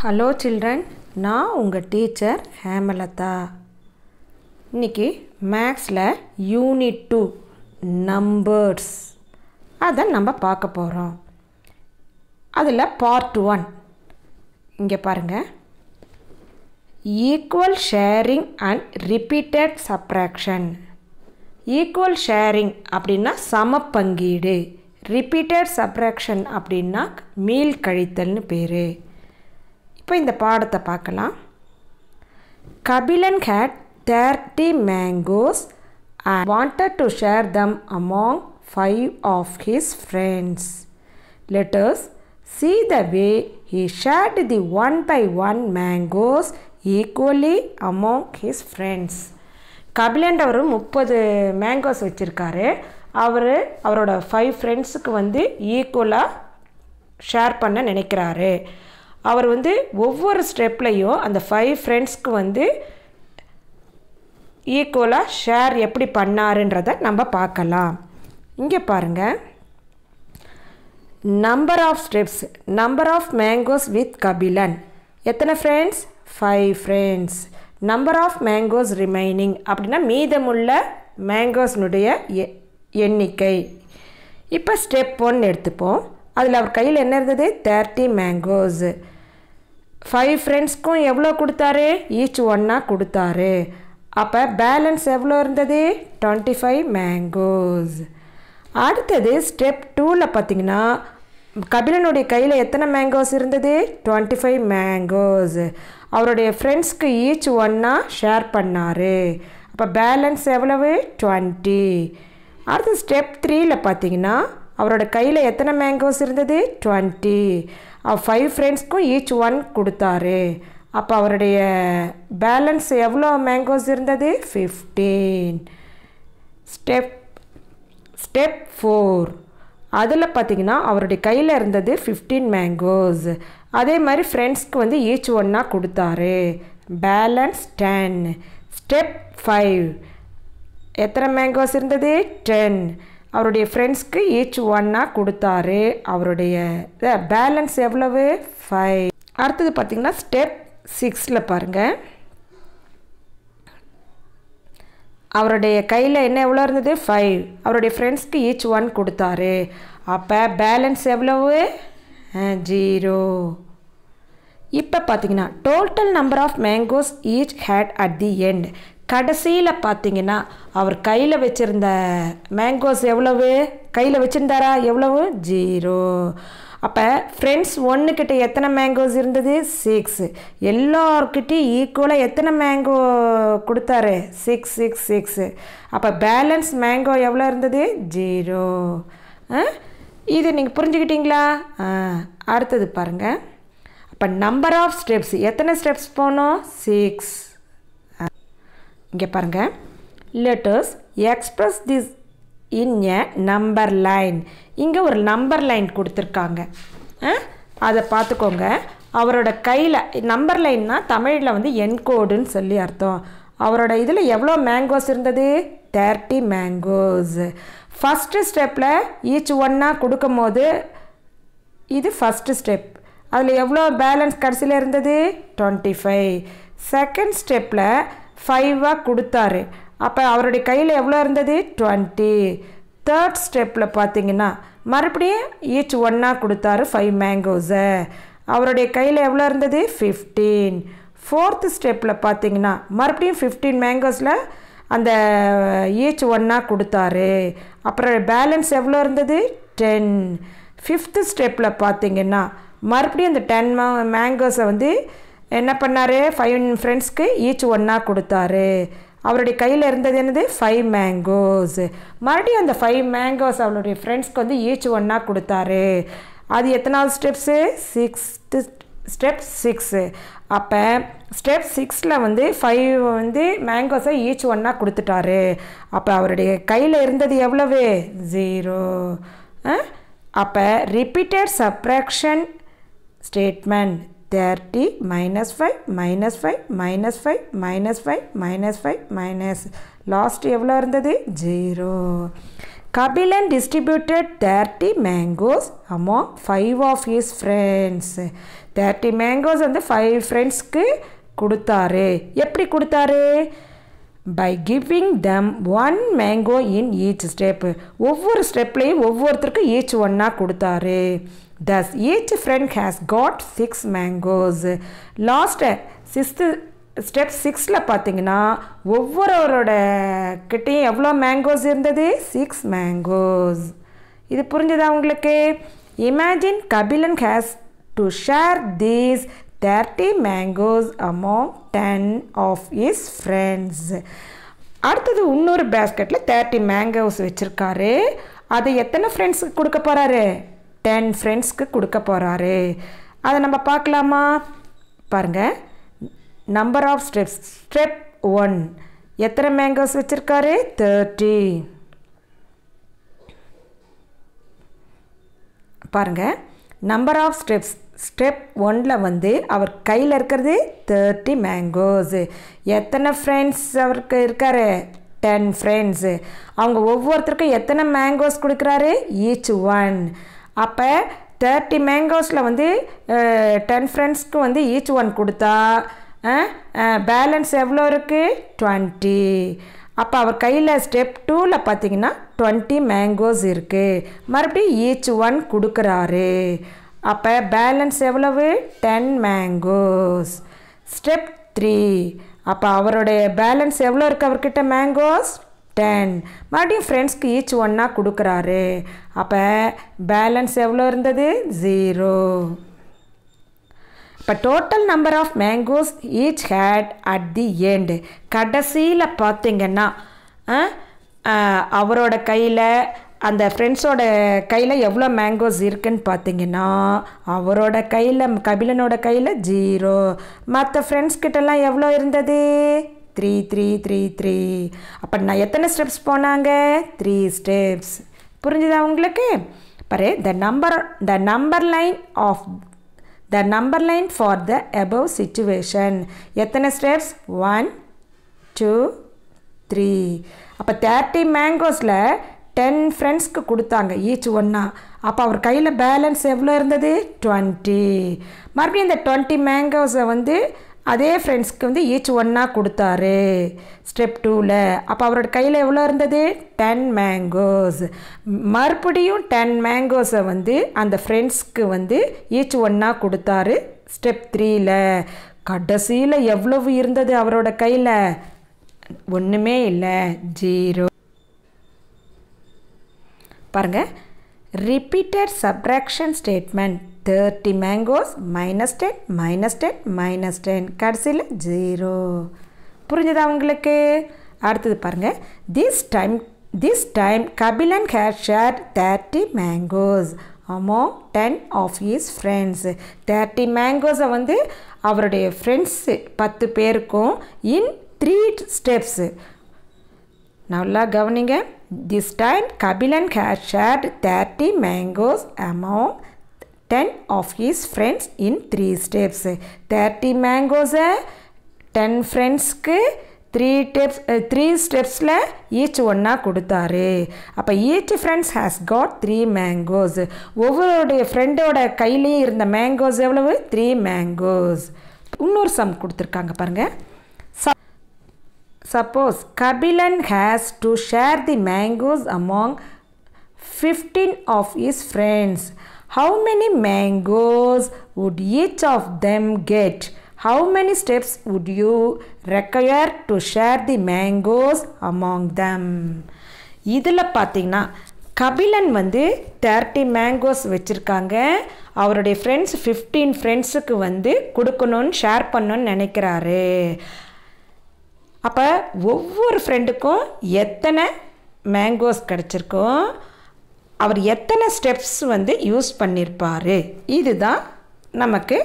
Hello children நான் உங்கள் teacher Hemalatha இன்றைக்கி மேக்ஸில் யூனிட் டூ நம்பர்ஸ் அதை நம்ம பார்க்க போகிறோம் அதில் பார்ட் ஒன் இங்கே பாருங்கள் equal sharing and repeated subtraction equal sharing அப்படின்னா சம பங்கீடு ரிப்பீட்டட் சப்ராக்ஷன் அப்படின்னா மீள் கழித்தல்னு பேர் இப்போ இந்த பாடத்தை பார்க்கலாம் Kabilan had thirty mangoes I wanted to share them among five of his friends let's see the way he shared the one by one mangoes equally among his friends கபிலன்றவர் முப்பது மேங்கோஸ் வச்சுருக்காரு அவர் அவரோட ஃபைவ் ஃப்ரெண்ட்ஸுக்கு வந்து ஈக்குவலாக ஷேர் பண்ண நினைக்கிறாரு அவர் வந்து ஒவ்வொரு ஸ்டெப்லேயும் அந்த ஃபைவ் ஃப்ரெண்ட்ஸ்க்கு வந்து ஈக்குவலாக ஷேர் எப்படி பண்ணாருன்றதை நம்ம பார்க்கலாம் இங்கே பாருங்கள் number of steps number of mangoes with Kabilan எத்தனை friends five friends number of mangoes remaining அப்படின்னா மீதமுள்ள மேங்கோஸ்னுடைய எண்ணிக்கை இப்போ ஸ்டெப் ஒன் எடுத்துப்போம் அதில் அவர் கையில் என்ன இருந்தது தேர்ட்டி மேங்கோஸ் ஃபைவ் ஃப்ரெண்ட்ஸ்க்கும் எவ்வளோ கொடுத்தாரு ஈச் ஒன்னாக கொடுத்தாரு அப்போ பேலன்ஸ் எவ்வளோ இருந்தது டுவெண்ட்டி ஃபைவ் மேங்கோஸ் அடுத்தது ஸ்டெப் டூவில் பார்த்தீங்கன்னா கபிலனுடைய கையில் எத்தனை மேங்கோஸ் இருந்தது டுவெண்ட்டி ஃபைவ் மேங்கோஸ் அவருடைய ஃப்ரெண்ட்ஸ்க்கு ஈச் ஒன்னாக ஷேர் பண்ணார் அப்போ பேலன்ஸ் எவ்வளவு டுவெண்ட்டி அடுத்து ஸ்டெப் த்ரீயில் பார்த்தீங்கன்னா அவரோட கையில் எத்தனை மேங்கோஸ் இருந்தது டுவெண்ட்டி ஃபைவ் ஃப்ரெண்ட்ஸ்க்கும் ஈச் ஒன் கொடுத்தாரு அப்போ அவருடைய பேலன்ஸ் எவ்வளோ மேங்கோஸ் இருந்தது ஃபிஃப்டீன் ஸ்டெப் ஸ்டெப் ஃபோர் அதில் பார்த்திங்கன்னா அவருடைய கையில் இருந்தது ஃபிஃப்டீன் மேங்கோஸ் அதே மாதிரி ஃப்ரெண்ட்ஸ்க்கு வந்து ஈச் ஒன்னாக கொடுத்தாரு பேலன்ஸ் டென் ஸ்டெப் ஃபைவ் எத்தனை மேங்கோஸ் இருந்தது டென் அவருடைய ஃப்ரெண்ட்ஸ்க்கு ஈச் ஒன்னாக கொடுத்தாரு அவருடைய பேலன்ஸ் எவ்வளவு ஃபைவ் அடுத்தது பார்த்திங்கன்னா ஸ்டெப் சிக்ஸில் பாருங்கள் அவருடைய கையில் என்ன எவ்வளோ இருந்தது ஃபைவ் அவருடைய ஃப்ரெண்ட்ஸ்க்கு ஈச் ஒன் கொடுத்தாரு அப்போ பேலன்ஸ் எவ்வளவு ஜீரோ இப்போ பார்த்தீங்கன்னா total number of mangoes each had at the end கடைசியில் பார்த்தீங்கன்னா அவர் கையில் வச்சுருந்த மேங்கோஸ் எவ்வளவு கையில் வச்சுருந்தாரா எவ்வளவு ஜீரோ அப்போ ஃப்ரெண்ட்ஸ் ஒன்றுக்கிட்ட எத்தனை மேங்கோஸ் இருந்தது சிக்ஸ் எல்லோருக்கிட்டையும் ஈக்குவலாக எத்தனை மேங்கோ கொடுத்தாரு சிக்ஸ் சிக்ஸ் சிக்ஸு அப்போ பேலன்ஸ் மேங்கோ எவ்வளோ இருந்தது ஜீரோ இது நீங்கள் புரிஞ்சுக்கிட்டீங்களா அடுத்தது பாருங்கள் அப்போ நம்பர் ஆஃப் ஸ்டெப்ஸ் எத்தனை ஸ்டெப்ஸ் போனோம் சிக்ஸ் இங்கே பாருங்கள் letters express this in a number line இங்கே ஒரு நம்பர் லைன் கொடுத்துருக்காங்க அதை பார்த்துக்கோங்க அவரோட கையில் நம்பர் லைன்னா தமிழில் வந்து என்கோடுன்னு சொல்லி அர்த்தம் அவரோட இதில் எவ்வளோ மேங்கோஸ் இருந்தது தேர்ட்டி மேங்கோஸ் ஃபஸ்ட்டு ஸ்டெப்பில் ஈச் ஒன்னாக கொடுக்கும் போது இது ஃபஸ்ட்டு ஸ்டெப் அதில் எவ்வளோ பேலன்ஸ் கடைசியில் இருந்தது டுவெண்ட்டி ஃபைவ் செகண்ட் ஸ்டெப்பில் ஃபைவாக கொடுத்தாரு அப்போ அவருடைய கையில் எவ்வளோ இருந்தது டுவெண்ட்டி தேர்ட் ஸ்டெப்பில் பார்த்தீங்கன்னா மறுபடியும் ஈச் ஒன்னாக கொடுத்தாரு ஃபைவ் மேங்கோஸை அவருடைய கையில் எவ்வளோ இருந்தது ஃபிஃப்டீன் ஃபோர்த்து ஸ்டெப்பில் பார்த்தீங்கன்னா மறுபடியும் ஃபிஃப்டீன் மேங்கோஸில் அந்த ஈச் ஒன்னாக கொடுத்தாரு அப்புறம் பேலன்ஸ் எவ்வளோ இருந்தது டென் ஃபிஃப்த்து ஸ்டெப்பில் பார்த்தீங்கன்னா மறுபடியும் அந்த டென் மேங்கோஸை வந்து என்ன பண்ணார் ஃபைவ் ஃப்ரெண்ட்ஸ்க்கு ஈச் ஒன்றா கொடுத்தாரு அவருடைய கையில் இருந்தது என்னது ஃபைவ் மேங்கோஸ் மறுபடியும் அந்த ஃபைவ் மேங்கோஸ் அவளுடைய ஃப்ரெண்ட்ஸ்க்கு வந்து ஈச் ஒன்றா கொடுத்தாரு அது எத்தனாவது ஸ்டெப்ஸு சிக்ஸ்த்து ஸ்டெப் சிக்ஸு அப்போ ஸ்டெப் சிக்ஸில் வந்து ஃபைவ் வந்து மேங்கோஸை ஈச் ஒன்றா கொடுத்துட்டாரு அப்போ அவருடைய கையில் இருந்தது எவ்வளவு ஜீரோ அப்போ repeated subtraction statement thirty minus five minus five minus five minus five minus five minus last எவ்வளோ இருந்தது zero Kapilan distributed thirty mangoes among five of his friends thirty mangoes வந்து ஃபைவ் ஃப்ரெண்ட்ஸ்க்கு கொடுத்தாரு எப்படி கொடுத்தாரு by giving them one mango in each step ஒவ்வொரு ஸ்டெப்லேயும் ஒவ்வொருத்தருக்கும் ஈச் ஒன்னாக கொடுத்தாரு Thus, each friend has got six mangoes. Last sixth step சிக்ஸில் பார்த்தீங்கன்னா ஒவ்வொருவரோட கிட்டேயும் எவ்வளோ மேங்கோஸ் இருந்தது சிக்ஸ் மேங்கோஸ் இது புரிஞ்சுதா உங்களுக்கு imagine Kapilan has to share these thirty mangoes among ten of his friends அடுத்தது இன்னொரு பேஸ்கெட்டில் தேர்ட்டி மேங்கோஸ் வச்சுருக்காரு அதை எத்தனை ஃப்ரெண்ட்ஸுக்கு கொடுக்க போகிறாரு டென் ஃப்ரெண்ட்ஸ்க்கு கொடுக்க போகிறாரு அதை நம்ம பார்க்கலாமா பாருங்கள் number of steps step one எத்தனை மேங்கோஸ் வச்சுருக்காரு தேர்ட்டி பாருங்கள் நம்பர் ஆஃப் ஸ்டெப்ஸ் ஸ்டெப் ஒனில் வந்து அவர் கையில் இருக்கிறது தேர்ட்டி மேங்கோஸு எத்தனை ஃப்ரெண்ட்ஸ் அவருக்கு இருக்காரு டென் ஃப்ரெண்ட்ஸு அவங்க ஒவ்வொருத்தருக்கும் எத்தனை மேங்கோஸ் கொடுக்குறாரு ஈச் ஒன் அப்போ தேர்ட்டி மேங்கோஸில் வந்து டென் ஃப்ரெண்ட்ஸ்க்கு வந்து ஈச் ஒன் கொடுத்தா பேலன்ஸ் எவ்வளோ இருக்குது டுவெண்ட்டி அப்போ அவர் கையில் ஸ்டெப் டூவில் பார்த்தீங்கன்னா டுவெண்ட்டி மேங்கோஸ் இருக்குது மறுபடியும் ஈச் ஒன் கொடுக்குறாரு அப்போ பேலன்ஸ் எவ்வளவு டென் மேங்கோஸ் ஸ்டெப் த்ரீ அப்போ அவருடைய பேலன்ஸ் எவ்வளோ இருக்குது அவர்கிட்ட மேங்கோஸ் டென் மறுபடியும் ஃப்ரெண்ட்ஸ்க்கு ஈச் ஒன்னாக கொடுக்குறாரு அப்போ பேலன்ஸ் எவ்வளோ இருந்தது ஜீரோ இப்போ total number of mangoes each had at the end கடைசியில் பார்த்திங்கன்னா அவரோட கையில் அந்த ஃப்ரெண்ட்ஸோட கையில் எவ்வளோ மேங்கோஸ் இருக்குன்னு பார்த்தீங்கன்னா அவரோட கையில் கபிலனோட கையில் ஜீரோ மற்ற ஃப்ரெண்ட்ஸ்கிட்டலாம் எவ்வளோ இருந்தது த்ரீ த்ரீ த்ரீ த்ரீ அப்போ நான் எத்தனை ஸ்டெப்ஸ் போனாங்க த்ரீ ஸ்டெப்ஸ் புரிஞ்சுதா உங்களுக்கு பாரு the number the number line of the number line for the above situation எத்தனை ஸ்டெப்ஸ் ஒன் டூ த்ரீ அப்போ தேர்ட்டி மேங்கோஸில் டென் ஃப்ரெண்ட்ஸ்க்கு கொடுத்தாங்க ஈச் ஒன்றா அப்போ அவர் கையில் பேலன்ஸ் எவ்வளோ இருந்தது டுவெண்ட்டி மறுபடியும் இந்த டுவெண்ட்டி மேங்கோஸை வந்து அதே ஃப்ரெண்ட்ஸ்க்கு வந்து ஈச் ஒன்னாக கொடுத்தாரு ஸ்டெப் டூவில் அப்போ அவரோட கையில் எவ்வளோ இருந்தது டென் மேங்கோஸ் மறுபடியும் டென் மேங்கோஸை வந்து அந்த ஃப்ரெண்ட்ஸ்க்கு வந்து ஈச் ஒன்னாக கொடுத்தாரு ஸ்டெப் த்ரீயில் கடைசியில் எவ்வளவு இருந்தது அவரோட கையில் ஒன்றுமே இல்லை ஜீரோ பாருங்கள் repeated subtraction statement thirty mangoes minus ten minus ten minus ten கடைசியில் ஜீரோ புரிஞ்சுதா உங்களுக்கு அடுத்தது பாருங்கள் this time this time Kapilan here share thirty mangoes among ten of his friends thirty மேங்கோஸை வந்து அவருடைய ஃப்ரெண்ட்ஸு பத்து பேருக்கும் இன் த்ரீ ஸ்டெப்ஸு நல்லா கவனிங்க this time Kapilan here share thirty mangoes amount ten of his friends in three steps. Thirty மேங்கோஸை ten ஃப்ரெண்ட்ஸ்க்கு three steps three ஸ்டெப்ஸில் ஈச் ஒன்றா கொடுத்தாரு அப்போ each friends has got three mangoes ஒவ்வொருடைய ஃப்ரெண்டோட கையிலையும் இருந்த மேங்கோஸ் எவ்வளவு த்ரீ மேங்கோஸ் இன்னொரு சம் கொடுத்துருக்காங்க பாருங்கள் suppose Kapilan has to share the mangoes among fifteen of his friends How many mangoes would each of them get? How many steps would you require to share the mangoes among them? இதில் பார்த்தீங்கன்னா கபிலன் வந்து thirty mangoes வச்சுருக்காங்க அவருடைய friends fifteen ஃப்ரெண்ட்ஸுக்கு வந்து கொடுக்கணும்னு share பண்ணணும்னு நினைக்கிறாரு அப்போ ஒவ்வொரு ஃப்ரெண்டுக்கும் எத்தனை மேங்கோஸ் கிடச்சிருக்கோம் அவர் எத்தனை ஸ்டெப்ஸ் வந்து யூஸ் பண்ணியிருப்பார் இதுதான் நமக்கு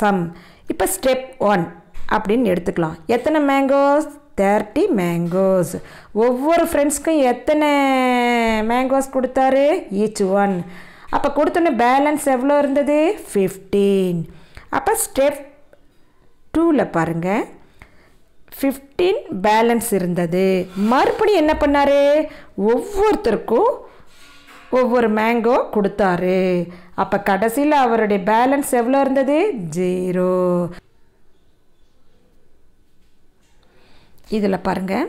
சம் இப்போ ஸ்டெப் ஒன் அப்படின்னு எடுத்துக்கலாம் எத்தனை மேங்கோஸ் தேர்ட்டி மேங்கோஸ் ஒவ்வொரு ஃப்ரெண்ட்ஸ்க்கும் எத்தனை மேங்கோஸ் கொடுத்தாரு ஈச் ஒன் அப்போ கொடுத்தோன்னே பேலன்ஸ் எவ்வளோ இருந்தது ஃபிஃப்டீன் அப்போ ஸ்டெப் டூவில் பாருங்கள் ஃபிஃப்டீன் பேலன்ஸ் இருந்தது மறுபடியும் என்ன பண்ணார் ஒவ்வொருத்தருக்கும் ஒவ்வொரு மேங்கோ கொடுத்தாரு அப்போ கடைசியில் அவருடைய பேலன்ஸ் எவ்வளோ இருந்தது ஜீரோ இதில் பாருங்கள்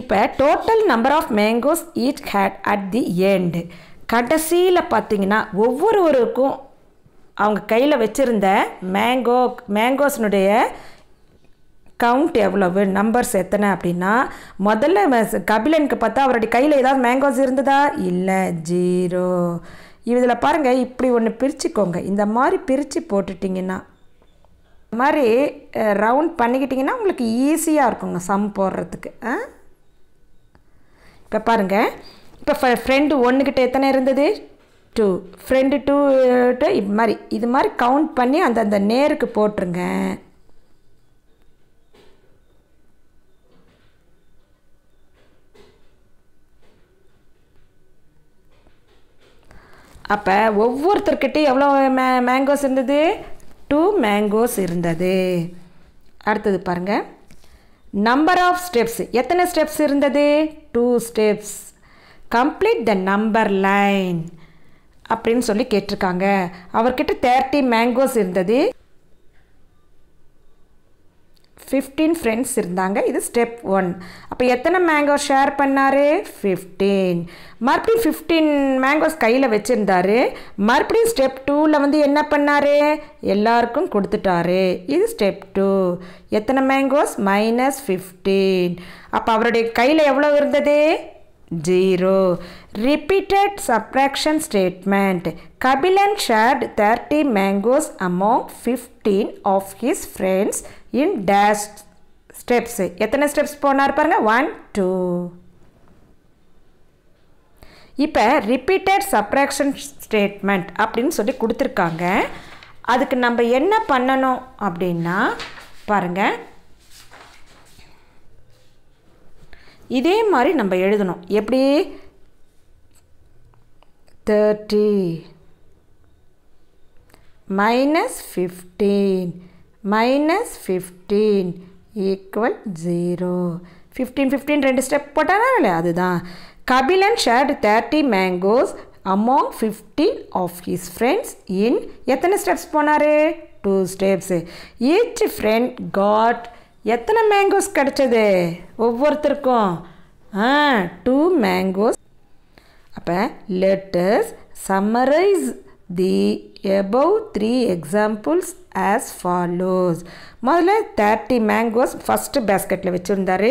இப்போ total number of mangoes each had at the end கடைசியில் பார்த்தீங்கன்னா ஒவ்வொருவருக்கும் அவங்க கையில் வச்சுருந்த மேங்கோ மேங்கோஸ்னுடைய கவுண்ட் எவ்வளவு நம்பர்ஸ் எத்தனை அப்படின்னா முதல்ல கபிலனுக்கு பார்த்தா அவருடைய கையில் ஏதாவது மேங்கோஸ் இருந்ததா இல்லை ஜீரோ இதில் பாருங்கள் இப்படி ஒன்று பிரிச்சுக்கோங்க இந்த மாதிரி பிரித்து போட்டுட்டிங்கன்னா இந்த மாதிரி ரவுண்ட் பண்ணிக்கிட்டிங்கன்னா உங்களுக்கு ஈஸியாக இருக்குங்க சம் போடுறதுக்கு ஆ இப்போ பாருங்கள் இப்போ ஃப்ரெண்டு ஒன்றுக்கிட்ட எத்தனை இருந்தது டூ ஃப்ரெண்டு டூ இது மாதிரி இது மாதிரி கவுண்ட் பண்ணி அந்தந்த நேருக்கு போட்டுருங்க அப்போ ஒவ்வொருத்தர்கிட்ட எவ்வளோ மே மேங்கோஸ் இருந்தது டூ மேங்கோஸ் இருந்தது அடுத்தது பாருங்கள் நம்பர் ஆஃப் ஸ்டெப்ஸ் எத்தனை ஸ்டெப்ஸ் இருந்தது two steps complete the number line அப்படின்னு சொல்லி கேட்டிருக்காங்க அவர்கிட்ட தேர்ட்டி மேங்கோஸ் இருந்தது ஃபிஃப்டீன் ஃப்ரெண்ட்ஸ் இருந்தாங்க இது ஸ்டெப் ஒன் அப்போ எத்தனை மேங்கோ ஷேர் பண்ணார் ஃபிஃப்டீன் மறுபடியும் ஃபிஃப்டீன் மேங்கோஸ் கையில் வச்சுருந்தாரு மறுபடியும் ஸ்டெப் டூவில் வந்து என்ன பண்ணார் எல்லாருக்கும் கொடுத்துட்டாரு இது ஸ்டெப் டூ எத்தனை மேங்கோஸ் மைனஸ் ஃபிஃப்டீன் அப்போ அவருடைய கையில் எவ்வளோ இருந்தது zero repeated subtraction statement Kapilan shared thirty mangoes among fifteen of his friends in dash steps எத்தனை ஸ்டெப்ஸ் போனார் பாருங்கள் ஒன் டூ இப்போ ரிப்பீட்டட் சப்ராக்ஷன் ஸ்டேட்மெண்ட் அப்படின்னு சொல்லி கொடுத்துருக்காங்க அதுக்கு நம்ம என்ன பண்ணணும் அப்படின்னா பாருங்கள் இதே மாதிரி நம்ம எழுதணும் எப்படி thirty minus fifteen minus fifteen equal zero fifteen fifteen ரெண்டு ஸ்டெப் போட்டானா இல்லை அதுதான் Kapilan shared thirty mangoes among fifteen of his friends in எத்தனை ஸ்டெப்ஸ் போனார் two steps each friend got எத்தனை மேங்கோஸ் கிடச்சது ஒவ்வொருத்தருக்கும் ஆ டூ மேங்கோஸ் அப்போ let's summarize the above three examples as follows முதல்ல தேர்ட்டி மேங்கோஸ் ஃபஸ்ட்டு பேஸ்கெட்டில் வச்சுருந்தாரு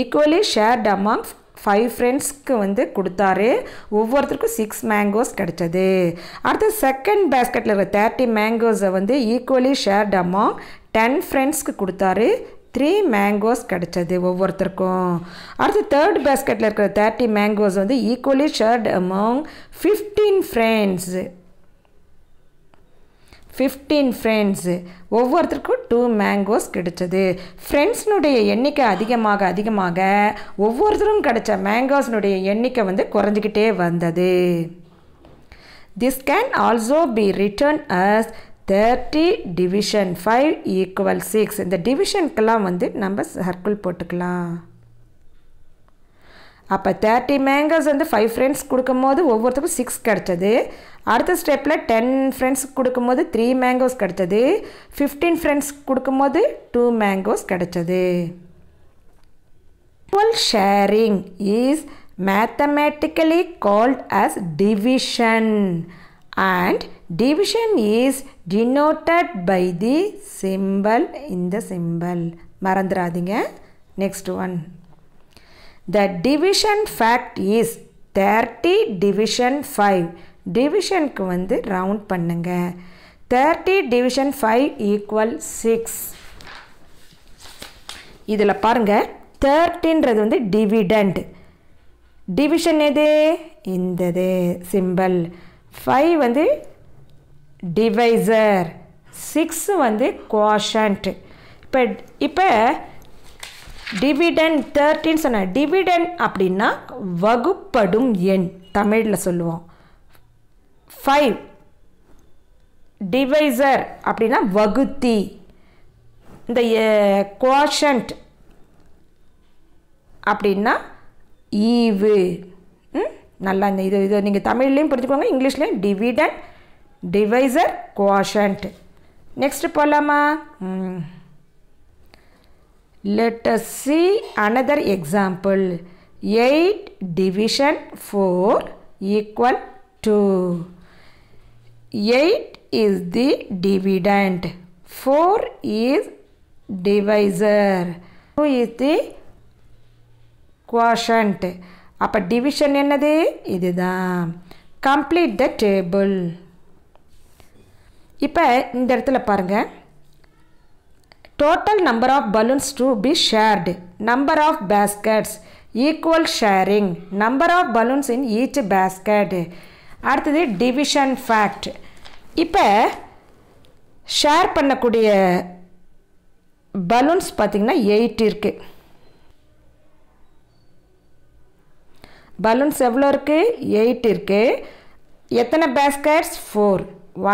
ஈக்குவலி ஷேர்ட் அமாங்ஸ் ஃபைவ் ஃப்ரெண்ட்ஸ்க்கு வந்து கொடுத்தாரு ஒவ்வொருத்தருக்கும் சிக்ஸ் மேங்கோஸ் கிடைச்சது அடுத்து செகண்ட் பேஸ்கெட்டில் இருக்கிற தேர்ட்டி மேங்கோஸை வந்து ஈக்குவலி ஷேர்ட் அமௌங் டென் ஃப்ரெண்ட்ஸ்க்கு கொடுத்தாரு த்ரீ மேங்கோஸ் கிடச்சது ஒவ்வொருத்தருக்கும் அடுத்து தேர்ட் பேஸ்கெட்டில் இருக்கிற தேர்ட்டி மேங்கோஸ் வந்து equally shared among fifteen friends fifteen friends ஒவ்வொருத்தருக்கும் டூ மேங்கோஸ் கிடைச்சது ஃப்ரெண்ட்ஸ்னுடைய எண்ணிக்கை அதிகமாக அதிகமாக ஒவ்வொருத்தரும் கிடைச்ச மேங்கோஸ்னுடைய எண்ணிக்கை வந்து குறைஞ்சிக்கிட்டே வந்தது this can also be written as thirty division five equal six இந்த டிவிஷனுக்கெல்லாம் வந்து நம்ம சர்க்கிள் போட்டுக்கலாம் அப்போ தேர்ட்டி மேங்கோஸ் வந்து ஃபைவ் ஃப்ரெண்ட்ஸ் கொடுக்கும்போது ஒவ்வொருத்தருக்கும் சிக்ஸ் கிடச்சது அடுத்த ஸ்டெப்பில் டென் ஃப்ரெண்ட்ஸ் கொடுக்கும்போது த்ரீ மேங்கோஸ் கிடச்சது ஃபிஃப்டீன் ஃப்ரெண்ட்ஸ் கொடுக்கும்போது டூ மேங்கோஸ் கிடச்சது equal sharing is mathematically called as division and division is denoted by the symbol இந்த the மறந்துடாதீங்க next one the division fact is thirty division five டிவிஷனுக்கு வந்து round பண்ணுங்க thirty division five equal six இதில் பாருங்கள் தேர்ட்டின்றது வந்து டிவிடண்ட் டிவிஷன் எது இந்தது சிம்பிள் ஃபைவ் வந்து டிவைசர் சிக்ஸு வந்து குவாஷன்ட் இப்போ இப்போ டிவிடெண்ட் தேர்ட்டின்னு சொன்னேன் டிவிடென்ட் அப்படின்னா வகுப்படும் எண் தமிழில் சொல்லுவோம் ஃபைவ் டிவைசர் அப்படின்னா வகுத்தி இந்த குவாஷண்ட் அப்படின்னா ஈவு நல்லா இந்த இது இது நீங்கள் தமிழ்லேயும் புரிஞ்சுக்கோங்க இங்கிலீஷ்லேயும் டிவிடன் டிவைசர் குவாஷண்ட் நெக்ஸ்ட்டு போகலாமா Let us see another example. 8 division 4 equal to 8 is the dividend. 4 is divisor. 2 is the quotient. அப்போ டிவிஷன் என்னது இதுதான் கம்ப்ளீட் த டேபிள் இப்போ இந்த இடத்துல பாருங்கள் Total number of balloons to be shared. Number of baskets. Equal sharing. Number of balloons in each basket. அடுத்தது division fact இப்போ share பண்ணக்கூடிய பலூன்ஸ் பார்த்திங்கன்னா எயிட் இருக்குது பலூன்ஸ் எவ்வளோ இருக்குது எயிட் இருக்குது எத்தனை baskets four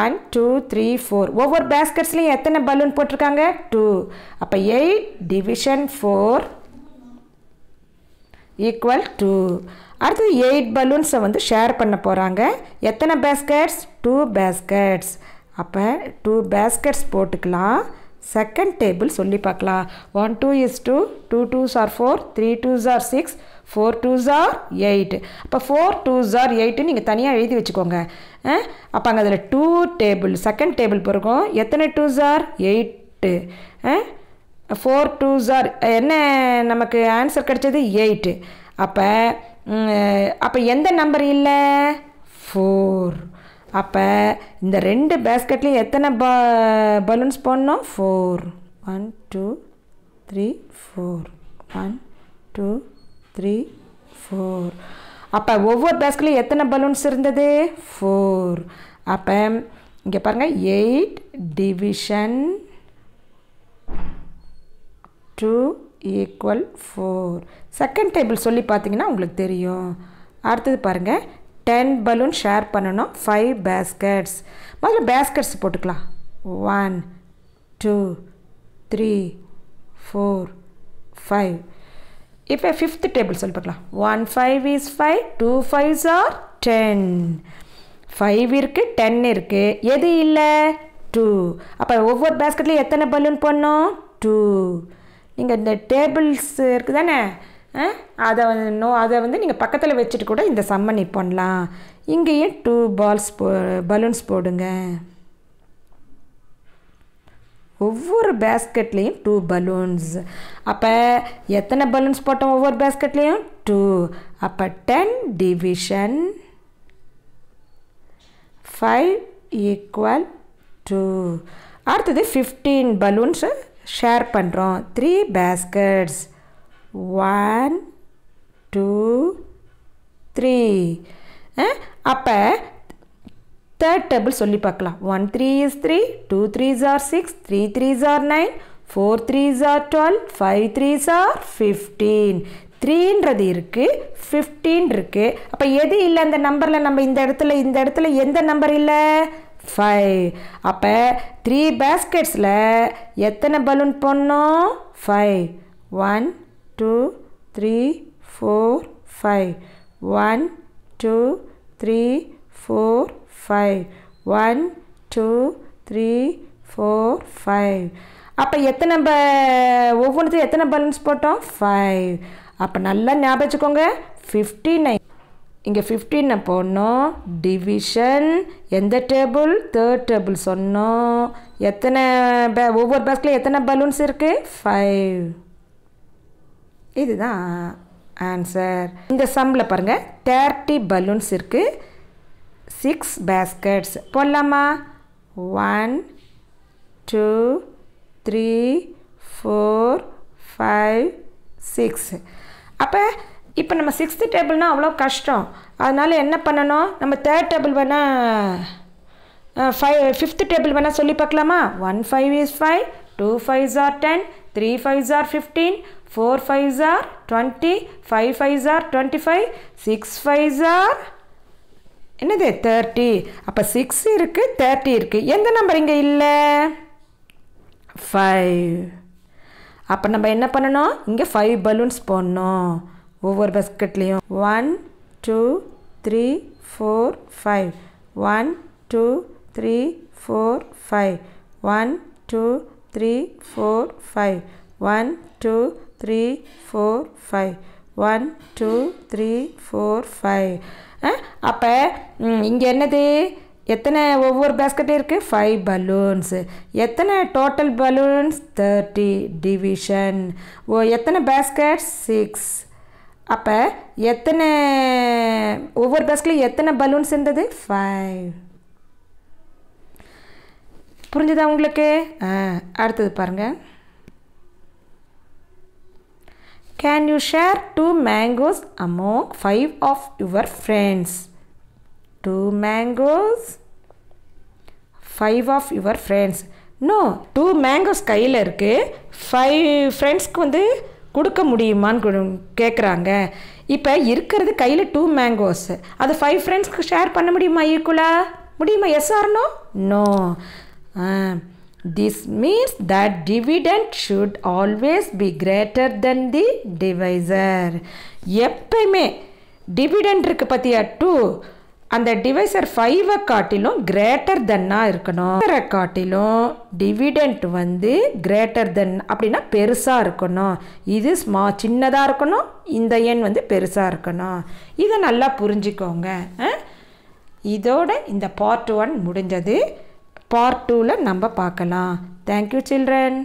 one two three four ஒவ்வொரு பேஸ்கட்ஸ்லையும் எத்தனை பலூன் போட்டிருக்காங்க டூ அப்போ eight division four equal two அடுத்தது எயிட் பலூன்ஸை வந்து ஷேர் பண்ண போகிறாங்க எத்தனை பேஸ்கட்ஸ் டூ பேஸ்கட்ஸ் அப்போ டூ பேஸ்கட்ஸ் போட்டுக்கலாம் செகண்ட் டேபிள் சொல்லி பார்க்கலாம் one two is two two twos are four three twos are six four two jar eight அப்போ ஃபோர் டூ ஜார் எயிட்டு நீங்கள் தனியாக எழுதி வச்சுக்கோங்க அப்போ அங்கே அதில் டூ டேபிள் செகண்ட் டேபிள் பிறக்கும் எத்தனை டூ ஜார் எயிட்டு ஃபோர் டூ ஜார் என்ன நமக்கு ஆன்சர் கிடைச்சது எயிட்டு அப்போ அப்போ எந்த நம்பர் இல்லை ஃபோர் அப்போ இந்த ரெண்டு பேஸ்கெட்லேயும் எத்தனை ப பலூன்ஸ் போடணும் four one two three four one two three four அப்போ ஒவ்வொரு டாஸ்க்லேயும் எத்தனை பலூன்ஸ் இருந்தது ஃபோர் அப்போ இங்கே பாருங்கள் eight division two equal four second table சொல்லி பார்த்தீங்கன்னா உங்களுக்கு தெரியும் அடுத்தது பாருங்கள் டென் பலூன் ஷேர் பண்ணணும் ஃபைவ் பேஸ்கெட்ஸ் முதல்ல பேஸ்கெட்ஸ் போட்டுக்கலாம் one two three four five இப்போ ஃபிஃப்த் டேபிள் சொல்லி பார்க்கலாம் one five is five two fives are ten five இருக்குது டென் இருக்குது எது இல்லை டூ அப்போ ஒவ்வொரு பேஸ்கெட்லேயும் எத்தனை பலூன் பண்ணோம் டூ நீங்கள் இந்த டேபிள்ஸ் இருக்குது தானே அதை வந்து நோ அதை வந்து நீங்கள் பக்கத்தில் வச்சுட்டு கூட இந்த சம்மணி பண்ணலாம் இங்கேயும் டூ பால்ஸ் போ பலூன்ஸ் போடுங்க ஒவ்வொரு பேஸ்கெட்லேயும் டூ பலூன்ஸ் அப்போ எத்தனை பலூன்ஸ் போட்டோம் ஒவ்வொரு பேஸ்கெட்லேயும் டூ அப்போ ten division five equal two அடுத்தது ஃபிஃப்டீன் பலூன்ஸு ஷேர் பண்ணுறோம் three baskets one two three அப்போ தேர்ட் டேபிள் சொல்லி பார்க்கலாம் one three is three two threes are six three threes are nine four threes are twelve five threes are fifteen த்ரீன்றது இருக்குது fifteen இருக்குது அப்போ எது இல்லை அந்த நம்பரில் நம்ம இந்த இடத்துல இந்த இடத்துல எந்த நம்பர் இல்லை ஃபைவ் அப்போ த்ரீ பேஸ்கெட்ஸில் எத்தனை பலூன் போடணும் five one two three four five one two three four five one two three four five அப்போ எத்தனை நம்ப ஒவ்வொன்றுத்தையும் எத்தனை பலூன்ஸ் போட்டோம் ஃபைவ் அப்போ நல்லா ஞாபகத்துக்கோங்க ஃபிஃப்டி நைன் இங்கே நான் போடணும் டிவிஷன் எந்த டேபிள் தேர்ட் டேபிள் சொன்னோம் எத்தனை பே ஒவ்வொரு பாஸ்கில் எத்தனை பலூன்ஸ் இருக்குது ஃபைவ் இதுதான் ஆன்சர் இந்த சம்மில் பாருங்கள் தேர்ட்டி பலூன்ஸ் இருக்குது சிக்ஸ் பேஸ்கட்ஸ் போடலாமா one two three four five six அப்போ இப்போ நம்ம சிக்ஸ்த்து டேபிள்னால் அவ்வளோ கஷ்டம் அதனால் என்ன பண்ணணும் நம்ம தேர்ட் டேபிள் வேணால் ஃபைவ் ஃபிஃப்த்து டேபிள் வேணால் சொல்லி பார்க்கலாமா one five is five two five ஜார் ten three fives are fifteen four five ஜார் டுவெண்ட்டி ஃபைவ் ஃபைவ் ஜார் டுவெண்ட்டி ஃபைவ் சிக்ஸ் ஃபைவ் ஜார் என்னது தேர்ட்டி அப்போ சிக்ஸ் இருக்குது தேர்ட்டி இருக்குது எந்த நம்பர் இங்கே இல்லை ஃபைவ் அப்போ நம்ம என்ன பண்ணணும் இங்கே ஃபைவ் பலூன்ஸ் போடணும் ஒவ்வொரு பஸ்கெட்லேயும் one two three four five one two three four five one two three four five one two three four five one two three four five அப்போ இங்கே என்னது எத்தனை ஒவ்வொரு பேஸ்கெட்டும் இருக்குது ஃபைவ் பலூன்ஸு எத்தனை டோட்டல் பலூன்ஸ் தேர்ட்டி டிவிஷன் ஓ எத்தனை பேஸ்கெட் சிக்ஸ் அப்போ எத்தனை ஒவ்வொரு பேஸ்கட்லையும் எத்தனை பலூன்ஸ் இருந்தது ஃபைவ் புரிஞ்சுதா உங்களுக்கு ஆ அடுத்தது பாருங்கள் Can you share two mangoes among five of your friends? Two mangoes, five of your friends. No two mangoes கையில் இருக்குது ஃபைவ் ஃப்ரெண்ட்ஸ்க்கு வந்து கொடுக்க முடியுமான்னு கேட்குறாங்க இப்போ இருக்கிறது கையில் டூ மேங்கோஸ் அது ஃபைவ் ஃப்ரெண்ட்ஸ்க்கு ஷேர் பண்ண முடியுமா ஈக்குவலாக முடியுமா yes or no no This means that dividend should always be greater than the divisor. எப்பயுமே டிவிடெண்ட் இருக்குது பார்த்தியா டூ அந்த டிவைசர் ஃபைவை காட்டிலும் கிரேட்டர் தென்னாக இருக்கணும் காட்டிலும் டிவிடெண்ட் வந்து கிரேட்டர் தென் அப்படின்னா பெருசாக இருக்கணும் இது ஸ்மா சின்னதாக இருக்கணும் இந்த எண் வந்து பெருசாக இருக்கணும் இதை நல்லா புரிஞ்சுக்கோங்க இதோட இந்த பார்ட் ஒன் முடிஞ்சது பார்ட் டூவில் நம்ம பார்க்கலாம் தேங்க்யூ சில்ட்ரன்